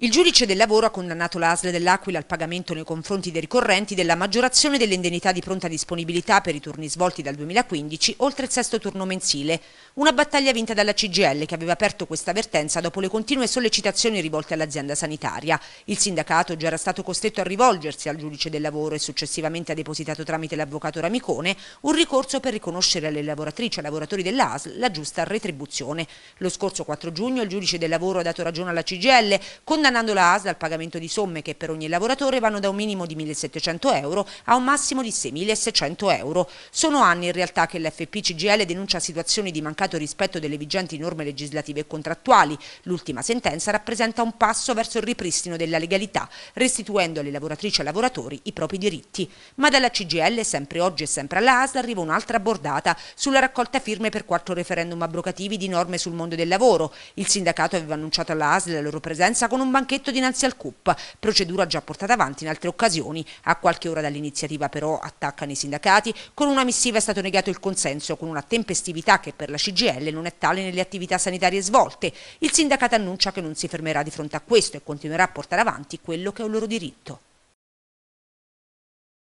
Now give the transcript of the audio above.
Il giudice del lavoro ha condannato l'ASL dell'Aquila al pagamento nei confronti dei ricorrenti della maggiorazione delle indennità di pronta disponibilità per i turni svolti dal 2015 oltre il sesto turno mensile, una battaglia vinta dalla CGL che aveva aperto questa avvertenza dopo le continue sollecitazioni rivolte all'azienda sanitaria. Il sindacato già era stato costretto a rivolgersi al giudice del lavoro e successivamente ha depositato tramite l'avvocato Ramicone un ricorso per riconoscere alle lavoratrici e lavoratori dell'ASL la giusta retribuzione. Lo scorso 4 giugno il giudice del lavoro ha dato ragione alla CGL, condannando Allontanando la AS al pagamento di somme che per ogni lavoratore vanno da un minimo di 1.700 euro a un massimo di 6.600 euro. Sono anni in realtà che l'FPCGL denuncia situazioni di mancato rispetto delle vigenti norme legislative e contrattuali. L'ultima sentenza rappresenta un passo verso il ripristino della legalità, restituendo alle lavoratrici e lavoratori i propri diritti. Ma dalla CGL, sempre oggi e sempre alla AS, arriva un'altra bordata sulla raccolta firme per quattro referendum abrogativi di norme sul mondo del lavoro. Il sindacato aveva annunciato alla AS la loro presenza con un banchetto dinanzi al CUP, procedura già portata avanti in altre occasioni. A qualche ora dall'iniziativa però attaccano i sindacati, con una missiva è stato negato il consenso con una tempestività che per la CGL non è tale nelle attività sanitarie svolte. Il sindacato annuncia che non si fermerà di fronte a questo e continuerà a portare avanti quello che è un loro diritto.